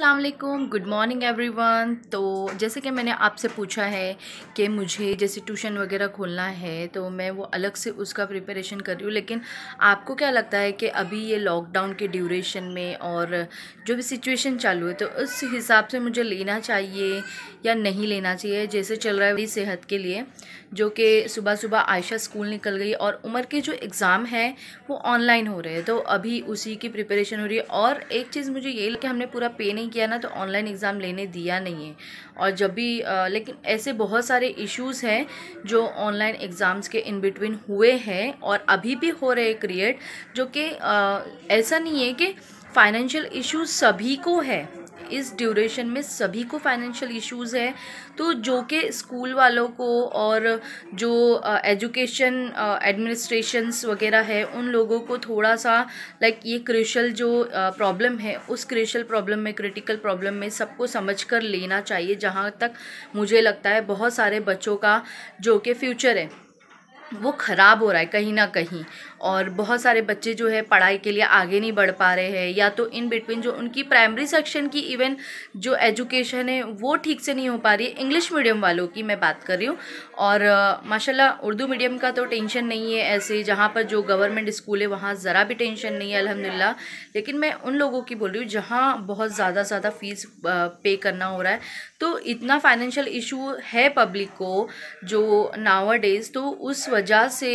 अल्लाम good morning every one तो जैसे कि मैंने आपसे पूछा है कि मुझे जैसे ट्यूशन वगैरह खोलना है तो मैं वो अलग से उसका प्रिपरेशन कर रही हूँ लेकिन आपको क्या लगता है कि अभी ये लॉकडाउन के ड्यूरेशन में और जो भी सिचुएशन चालू है तो उस हिसाब से मुझे लेना चाहिए या नहीं लेना चाहिए जैसे चल रहा है मेरी सेहत के लिए जो कि सुबह सुबह आयशा स्कूल निकल गई और उम्र के जो एग्ज़ाम हैं वो ऑनलाइन हो रहे हैं तो अभी उसी की प्रिपरेशन हो रही है और एक चीज़ मुझे ये कि हमने पूरा पे नहीं किया ना तो ऑनलाइन एग्ज़ाम लेने दिया नहीं है और जब भी आ, लेकिन ऐसे बहुत सारे इश्यूज़ हैं जो ऑनलाइन एग्ज़ाम्स के इन बिटवीन हुए हैं और अभी भी हो रहे क्रिएट जो कि ऐसा नहीं है कि फाइनेंशियल इश्यूज सभी को है इस ड्यूरेशन में सभी को फाइनेंशियल इश्यूज़ है तो जो कि स्कूल वालों को और जो एजुकेशन एडमिनिस्ट्रेशंस वगैरह है उन लोगों को थोड़ा सा लाइक like, ये क्रिशल जो प्रॉब्लम है उस क्रिशल प्रॉब्लम में क्रिटिकल प्रॉब्लम में सबको समझ कर लेना चाहिए जहाँ तक मुझे लगता है बहुत सारे बच्चों का जो कि फ्यूचर है वो ख़राब हो रहा है कहीं ना कहीं और बहुत सारे बच्चे जो है पढ़ाई के लिए आगे नहीं बढ़ पा रहे हैं या तो इन बिटवीन जो उनकी प्राइमरी सेक्शन की इवन जो एजुकेशन है वो ठीक से नहीं हो पा रही है इंग्लिश मीडियम वालों की मैं बात कर रही हूँ और माशाल्लाह उर्दू मीडियम का तो टेंशन नहीं है ऐसे जहाँ पर जो गवर्नमेंट स्कूल है वहाँ ज़रा भी टेंशन नहीं है अलहमदिल्ला लेकिन मैं उन लोगों की बोल रही हूँ जहाँ बहुत ज़्यादा ज़्यादा फ़ीस पे करना हो रहा है तो इतना फाइनेंशियल इशू है पब्लिक को जो नावर डेज़ तो उस वजह से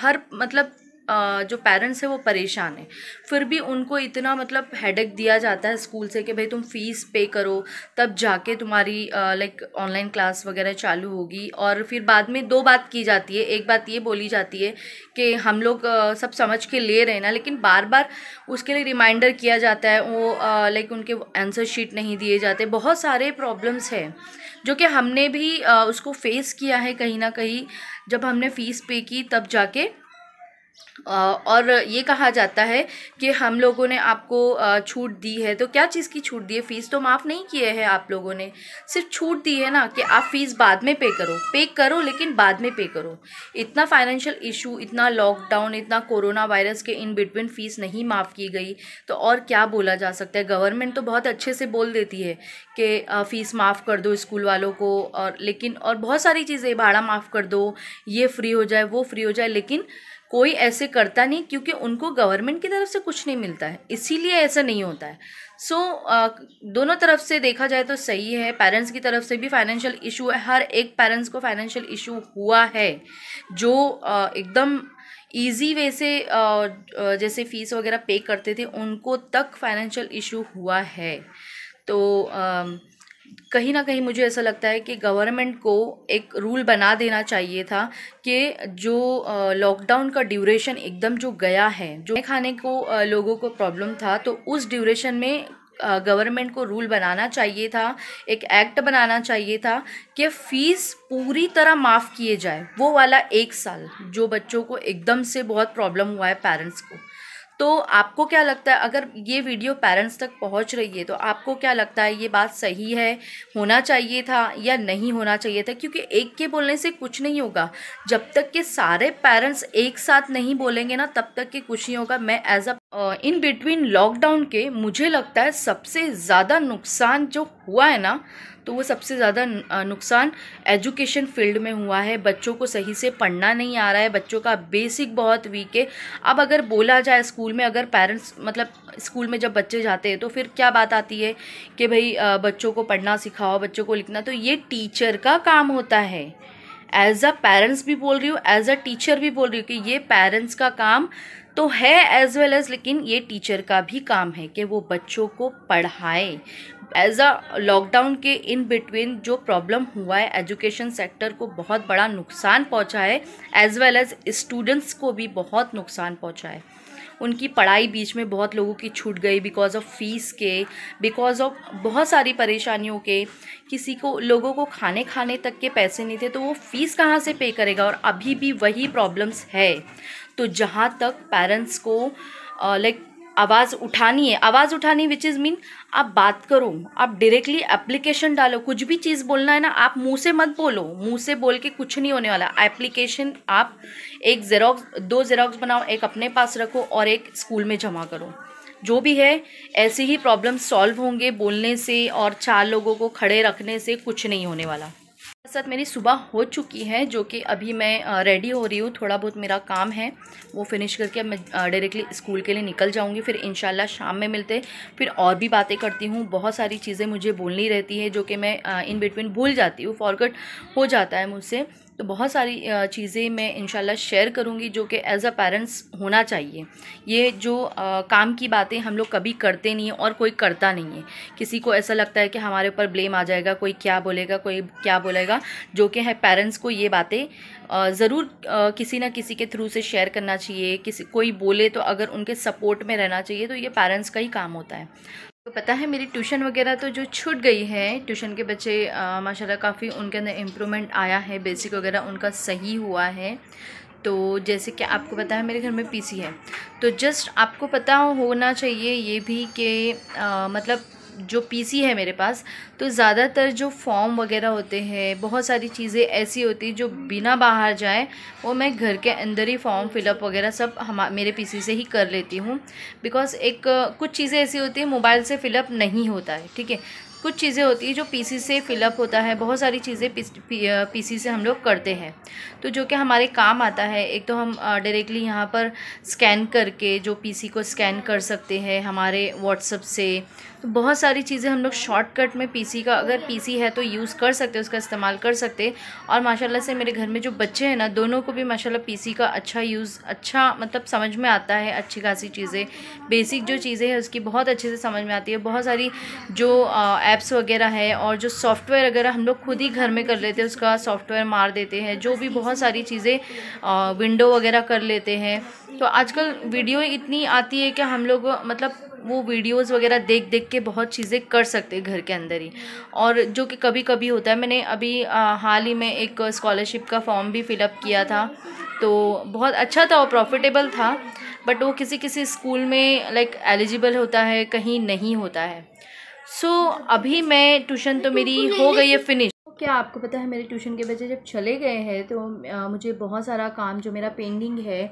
हर मतलब जो पेरेंट्स हैं वो परेशान हैं फिर भी उनको इतना मतलब हेडेक दिया जाता है स्कूल से कि भाई तुम फीस पे करो तब जाके तुम्हारी लाइक ऑनलाइन क्लास वगैरह चालू होगी और फिर बाद में दो बात की जाती है एक बात ये बोली जाती है कि हम लोग सब समझ के ले रहे हैं ना लेकिन बार बार उसके लिए रिमाइंडर किया जाता है वो लाइक उनके आंसर शीट नहीं दिए जाते बहुत सारे प्रॉब्लम्स हैं जो कि हमने भी उसको फेस किया है कहीं ना कहीं जब हमने फ़ीस पे की तब जाके और ये कहा जाता है कि हम लोगों ने आपको छूट दी है तो क्या चीज़ की छूट दी है फ़ीस तो माफ़ नहीं किए हैं आप लोगों ने सिर्फ छूट दी है ना कि आप फ़ीस बाद में पे करो पे करो लेकिन बाद में पे करो इतना फाइनेंशियल इशू इतना लॉकडाउन इतना कोरोना वायरस के इन बिटवीन फ़ीस नहीं माफ़ की गई तो और क्या बोला जा सकता है गवर्नमेंट तो बहुत अच्छे से बोल देती है कि फ़ीस माफ़ कर दो स्कूल वालों को और लेकिन और बहुत सारी चीज़ें भाड़ा माफ़ कर दो ये फ्री हो जाए वो फ्री हो जाए लेकिन कोई ऐसे करता नहीं क्योंकि उनको गवर्नमेंट की तरफ से कुछ नहीं मिलता है इसीलिए ऐसा नहीं होता है सो so, दोनों तरफ से देखा जाए तो सही है पेरेंट्स की तरफ से भी फाइनेंशियल इशू है हर एक पेरेंट्स को फाइनेंशियल इशू हुआ है जो एकदम ईजी वे से जैसे फ़ीस वगैरह पे करते थे उनको तक फाइनेंशियल इशू हुआ है तो कहीं ना कहीं मुझे ऐसा लगता है कि गवर्नमेंट को एक रूल बना देना चाहिए था कि जो लॉकडाउन का ड्यूरेशन एकदम जो गया है जो खाने को लोगों को प्रॉब्लम था तो उस ड्यूरेशन में गवर्नमेंट को रूल बनाना चाहिए था एक एक्ट बनाना चाहिए था कि फ़ीस पूरी तरह माफ़ किए जाए वो वाला एक साल जो बच्चों को एकदम से बहुत प्रॉब्लम हुआ है पेरेंट्स को तो आपको क्या लगता है अगर ये वीडियो पेरेंट्स तक पहुंच रही है तो आपको क्या लगता है ये बात सही है होना चाहिए था या नहीं होना चाहिए था क्योंकि एक के बोलने से कुछ नहीं होगा जब तक के सारे पेरेंट्स एक साथ नहीं बोलेंगे ना तब तक के कुछ नहीं होगा मैं as a in between lockdown के मुझे लगता है सबसे ज़्यादा नुकसान जो हुआ है ना तो वो सबसे ज़्यादा नुकसान एजुकेशन फील्ड में हुआ है बच्चों को सही से पढ़ना नहीं आ रहा है बच्चों का बेसिक बहुत वीक है अब अगर बोला जाए स्कूल में अगर पेरेंट्स मतलब स्कूल में जब बच्चे जाते हैं तो फिर क्या बात आती है कि भाई बच्चों को पढ़ना सिखाओ बच्चों को लिखना तो ये टीचर का काम होता है एज अ पेरेंट्स भी बोल रही हूँ एज अ टीचर भी बोल रही हूँ कि ये पेरेंट्स का काम तो है एज वेल एज लेकिन ये टीचर का भी काम है कि वो बच्चों को पढ़ाए एज अ लॉकडाउन के इन बिटवीन जो प्रॉब्लम हुआ है एजुकेशन सेक्टर को बहुत बड़ा नुकसान पहुंचा है एज वेल एज स्टूडेंट्स को भी बहुत नुकसान पहुंचा है उनकी पढ़ाई बीच में बहुत लोगों की छूट गई बिकॉज ऑफ फीस के बिकॉज ऑफ बहुत सारी परेशानियों के किसी को लोगों को खाने खाने तक के पैसे नहीं थे तो वो फीस कहाँ से पे करेगा और अभी भी वही प्रॉब्लम्स है तो जहाँ तक पेरेंट्स को लाइक आवाज़ उठानी है आवाज़ उठानी विच इज़ मीन आप बात करो आप डायरेक्टली एप्लीकेशन डालो कुछ भी चीज़ बोलना है ना आप मुंह से मत बोलो मुंह से बोल के कुछ नहीं होने वाला एप्लीकेशन आप एक जेरोक्स दो जेरोक्स बनाओ एक अपने पास रखो और एक स्कूल में जमा करो जो भी है ऐसे ही प्रॉब्लम सॉल्व होंगे बोलने से और चार लोगों को खड़े रखने से कुछ नहीं होने वाला साथ मेरी सुबह हो चुकी है जो कि अभी मैं रेडी हो रही हूँ थोड़ा बहुत मेरा काम है वो फिनिश करके अब मैं डायरेक्टली स्कूल के लिए निकल जाऊँगी फिर इन शाम में मिलते फिर और भी बातें करती हूँ बहुत सारी चीज़ें मुझे बोलनी रहती है जो कि मैं इन बिटवीन भूल जाती हूँ फॉरगट हो जाता है मुझसे तो बहुत सारी चीज़ें मैं इन शेयर करूँगी जो कि एज़ अ पेरेंट्स होना चाहिए ये जो आ, काम की बातें हम लोग कभी करते नहीं हैं और कोई करता नहीं है किसी को ऐसा लगता है कि हमारे ऊपर ब्लेम आ जाएगा कोई क्या बोलेगा कोई क्या बोलेगा जो कि है पेरेंट्स को ये बातें ज़रूर किसी ना किसी के थ्रू से शेयर करना चाहिए किसी कोई बोले तो अगर उनके सपोर्ट में रहना चाहिए तो ये पेरेंट्स का ही काम होता है तो पता है मेरी ट्यूशन वगैरह तो जो छूट गई है ट्यूशन के बच्चे माशाल्लाह काफ़ी उनके अंदर इम्प्रूवमेंट आया है बेसिक वगैरह उनका सही हुआ है तो जैसे कि आपको पता है मेरे घर में पीसी है तो जस्ट आपको पता होना चाहिए ये भी कि मतलब जो पीसी है मेरे पास तो ज़्यादातर जो फॉर्म वगैरह होते हैं बहुत सारी चीज़ें ऐसी होती जो बिना बाहर जाए वो मैं घर के अंदर ही फॉर्म फिलअप वगैरह सब हम मेरे पीसी से ही कर लेती हूँ बिकॉज़ एक कुछ चीज़ें ऐसी होती हैं मोबाइल से फ़िलअप नहीं होता है ठीक है कुछ चीज़ें होती है जो पीसी से फिलअप होता है बहुत सारी चीज़ें पीसी से हम लोग करते हैं तो जो कि हमारे काम आता है एक तो हम डायरेक्टली यहाँ पर स्कैन करके जो पीसी को स्कैन कर सकते हैं हमारे व्हाट्सअप से तो बहुत सारी चीज़ें हम लोग शॉर्टकट में पीसी का अगर पीसी है तो यूज़ कर सकते उसका इस्तेमाल कर सकते और माशाला से मेरे घर में जो बच्चे हैं ना दोनों को भी माशाला पी का अच्छा यूज़ अच्छा मतलब समझ में आता है अच्छी खासी चीज़ें बेसिक जो चीज़ें हैं उसकी बहुत अच्छे से समझ में आती है बहुत सारी जो आ, ऐप्स वगैरह हैं और जो सॉफ्टवेयर वगैरह हम लोग खुद ही घर में कर लेते हैं उसका सॉफ्टवेयर मार देते हैं जो भी बहुत सारी चीज़ें विंडो वगैरह कर लेते हैं तो आजकल वीडियो इतनी आती है कि हम लोग मतलब वो वीडियोस वगैरह देख देख के बहुत चीज़ें कर सकते हैं घर के अंदर ही और जो कि कभी कभी होता है मैंने अभी हाल ही में एक स्कॉलरशिप का फॉर्म भी फिलअप किया था तो बहुत अच्छा था और प्रॉफिटेबल था बट वो किसी किसी स्कूल में लाइक एलिजिबल होता है कहीं नहीं होता है सो so, अभी मैं ट्यूशन तो मेरी हो गई है फिनिश तो क्या आपको पता है मेरे ट्यूशन के बच्चे जब चले गए हैं तो आ, मुझे बहुत सारा काम जो मेरा पेंडिंग है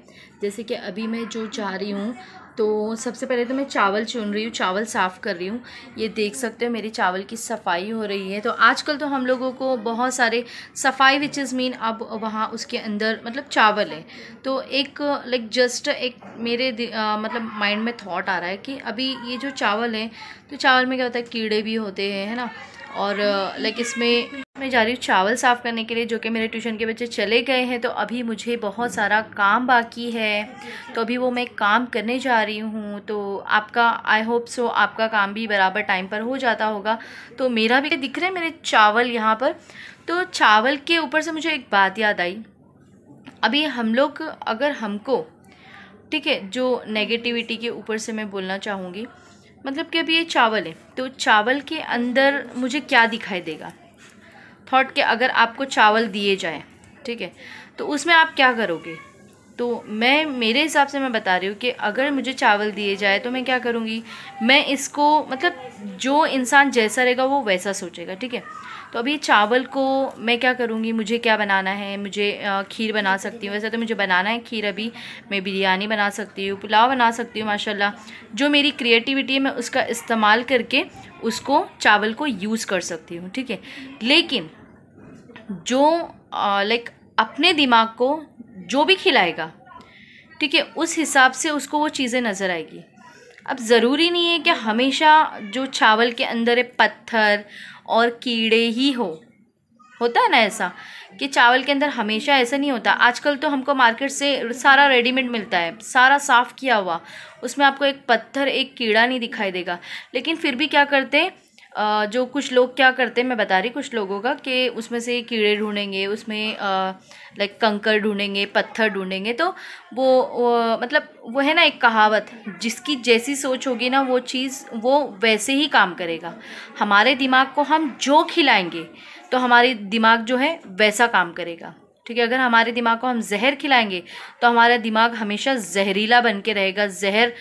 जैसे कि अभी मैं जो चाह रही हूँ तो सबसे पहले तो मैं चावल चुन रही हूँ चावल साफ़ कर रही हूँ ये देख सकते हो मेरी चावल की सफाई हो रही है तो आजकल तो हम लोगों को बहुत सारे सफाई विच इज़ मीन अब वहाँ उसके अंदर मतलब चावल है तो एक लाइक जस्ट एक मेरे आ, मतलब माइंड में थॉट आ रहा है कि अभी ये जो चावल है तो चावल में क्या होता है कीड़े भी होते हैं है ना और लाइक इसमें मैं जा रही हूँ चावल साफ़ करने के लिए जो कि मेरे ट्यूशन के बच्चे चले गए हैं तो अभी मुझे बहुत सारा काम बाकी है तो अभी वो मैं काम करने जा रही हूँ तो आपका आई होप सो आपका काम भी बराबर टाइम पर हो जाता होगा तो मेरा भी दिख रहा है मेरे चावल यहाँ पर तो चावल के ऊपर से मुझे एक बात याद आई अभी हम लोग अगर हमको ठीक है जो नेगेटिविटी के ऊपर से मैं बोलना चाहूँगी मतलब कि अभी ये चावल है तो चावल के अंदर मुझे क्या दिखाई देगा थॉट के अगर आपको चावल दिए जाए ठीक है तो उसमें आप क्या करोगे तो मैं मेरे हिसाब से मैं बता रही हूँ कि अगर मुझे चावल दिए जाए तो मैं क्या करूँगी मैं इसको मतलब जो इंसान जैसा रहेगा वो वैसा सोचेगा ठीक है तो अभी चावल को मैं क्या करूँगी मुझे क्या बनाना है मुझे खीर बना सकती हूँ वैसे तो मुझे बनाना है खीर अभी मैं बिरयानी बना सकती हूँ पुलाव बना सकती हूँ माशाल्लाह जो मेरी क्रिएटिविटी है मैं उसका इस्तेमाल करके उसको चावल को यूज़ कर सकती हूँ ठीक है लेकिन जो लाइक अपने दिमाग को जो भी खिलाएगा ठीक है उस हिसाब से उसको वो चीज़ें नज़र आएगी अब ज़रूरी नहीं है कि हमेशा जो चावल के अंदर है पत्थर और कीड़े ही हो होता है ना ऐसा कि चावल के अंदर हमेशा ऐसा नहीं होता आजकल तो हमको मार्केट से सारा रेडीमेड मिलता है सारा साफ़ किया हुआ उसमें आपको एक पत्थर एक कीड़ा नहीं दिखाई देगा लेकिन फिर भी क्या करते हैं जो कुछ लोग क्या करते हैं मैं बता रही कुछ लोगों का कि उसमें से कीड़े ढूंढेंगे उसमें लाइक कंकर ढूंढेंगे पत्थर ढूंढेंगे तो वो, वो मतलब वो है ना एक कहावत जिसकी जैसी सोच होगी ना वो चीज़ वो वैसे ही काम करेगा हमारे दिमाग को हम जो खिलाएंगे तो हमारे दिमाग जो है वैसा काम करेगा ठीक है अगर हमारे दिमाग को हम जहर खिलाएंगे तो हमारा दिमाग हमेशा जहरीला बन के रहेगा जहर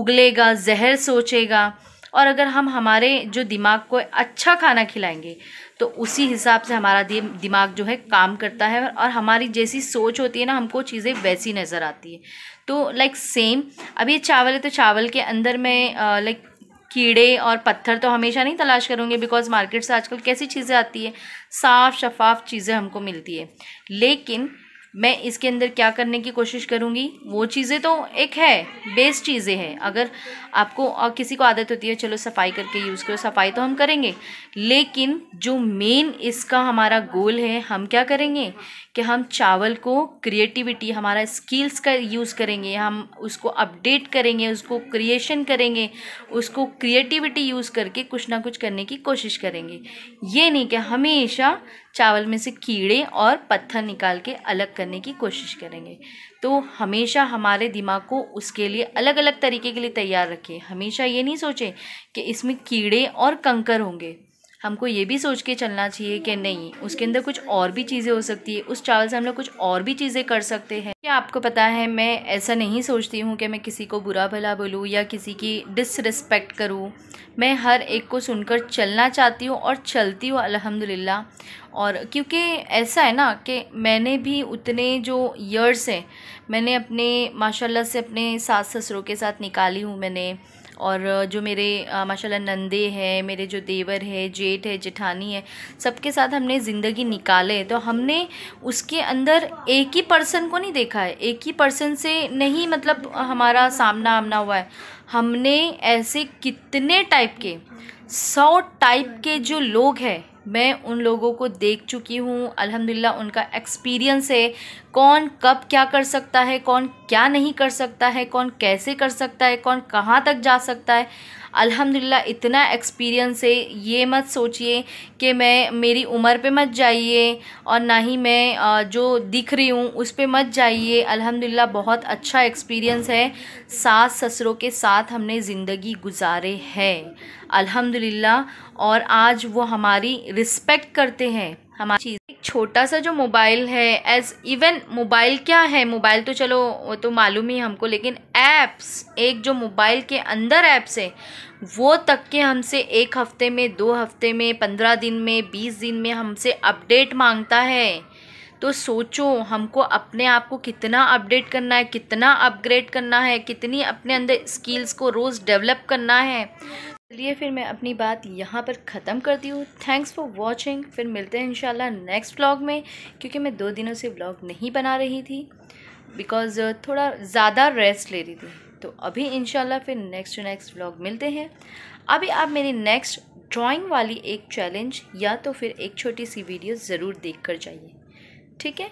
उगलेगा जहर सोचेगा और अगर हम हमारे जो दिमाग को अच्छा खाना खिलाएंगे तो उसी हिसाब से हमारा दिमाग जो है काम करता है और हमारी जैसी सोच होती है ना हमको चीज़ें वैसी नज़र आती है तो लाइक सेम अब ये चावल है तो चावल के अंदर में लाइक कीड़े और पत्थर तो हमेशा नहीं तलाश करूँगी बिकॉज मार्केट से आजकल कैसी चीज़ें आती है साफ़ शफाफ चीज़ें हमको मिलती है लेकिन मैं इसके अंदर क्या करने की कोशिश करूँगी वो चीज़ें तो एक है बेस चीज़ें हैं अगर आपको और किसी को आदत होती है चलो सफाई करके यूज़ करो सफाई तो हम करेंगे लेकिन जो मेन इसका हमारा गोल है हम क्या करेंगे कि हम चावल को क्रिएटिविटी हमारा स्किल्स का यूज़ करेंगे हम उसको अपडेट करेंगे उसको क्रिएशन करेंगे उसको क्रिएटिविटी यूज़ करके कुछ ना कुछ करने की कोशिश करेंगे ये नहीं कि हमेशा चावल में से कीड़े और पत्थर निकाल के अलग करने की कोशिश करेंगे तो हमेशा हमारे दिमाग को उसके लिए अलग अलग तरीके के लिए तैयार रखें हमेशा ये नहीं सोचें कि इसमें कीड़े और कंकर होंगे हमको ये भी सोच के चलना चाहिए कि नहीं उसके अंदर कुछ और भी चीज़ें हो सकती है उस चावल से हम लोग कुछ और भी चीज़ें कर सकते हैं क्या आपको पता है मैं ऐसा नहीं सोचती हूँ कि मैं किसी को बुरा भला बोलूँ या किसी की डिसरिस्पेक्ट करूँ मैं हर एक को सुनकर चलना चाहती हूँ और चलती हूँ अल्हम्दुलिल्लाह और क्योंकि ऐसा है ना कि मैंने भी उतने जो ईयर्स हैं मैंने अपने माशाल्लाह से अपने सास ससुरों के साथ निकाली हूँ मैंने और जो मेरे माशाल्लाह नंदे हैं मेरे जो देवर है जेठ है जेठानी है सबके साथ हमने ज़िंदगी निकाले तो हमने उसके अंदर एक ही पर्सन को नहीं देखा है एक ही पर्सन से नहीं मतलब हमारा सामना आमना हुआ है हमने ऐसे कितने टाइप के सौ टाइप के जो लोग हैं मैं उन लोगों को देख चुकी हूँ अल्हम्दुलिल्लाह उनका एक्सपीरियंस है कौन कब क्या कर सकता है कौन क्या नहीं कर सकता है कौन कैसे कर सकता है कौन कहाँ तक जा सकता है अल्हम्दुलिल्लाह इतना एक्सपीरियंस है ये मत सोचिए कि मैं मेरी उम्र पे मत जाइए और ना ही मैं जो दिख रही हूँ उस पर मत जाइए अल्हम्दुलिल्लाह बहुत अच्छा एक्सपीरियंस है सास ससुरों के साथ हमने ज़िंदगी गुजारे हैं अल्हम्दुलिल्लाह और आज वो हमारी रिस्पेक्ट करते हैं हमारी चीज़ एक छोटा सा जो मोबाइल है एज इवन मोबाइल क्या है मोबाइल तो चलो वो तो मालूम ही हमको लेकिन ऐप्स एक जो मोबाइल के अंदर ऐप्स है वो तक के हमसे एक हफ्ते में दो हफ्ते में पंद्रह दिन में बीस दिन में हमसे अपडेट मांगता है तो सोचो हमको अपने आप को कितना अपडेट करना है कितना अपग्रेड करना है कितनी अपने अंदर स्किल्स को रोज़ डेवलप करना है चलिए फिर मैं अपनी बात यहाँ पर ख़त्म करती हूँ थैंक्स फॉर वॉचिंग फिर मिलते हैं इंशाल्लाह नेक्स्ट व्लॉग में क्योंकि मैं दो दिनों से व्लॉग नहीं बना रही थी बिकॉज़ uh, थोड़ा ज़्यादा रेस्ट ले रही थी तो अभी इन फिर नेक्स्ट नेक्स्ट व्लॉग मिलते हैं अभी आप मेरी नेक्स्ट ड्राइंग वाली एक चैलेंज या तो फिर एक छोटी सी वीडियो ज़रूर देख कर जाइए ठीक है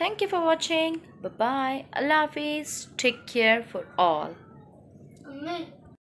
thank you for watching bye अल्लाह हाफिज़ टेक केयर फॉर ऑल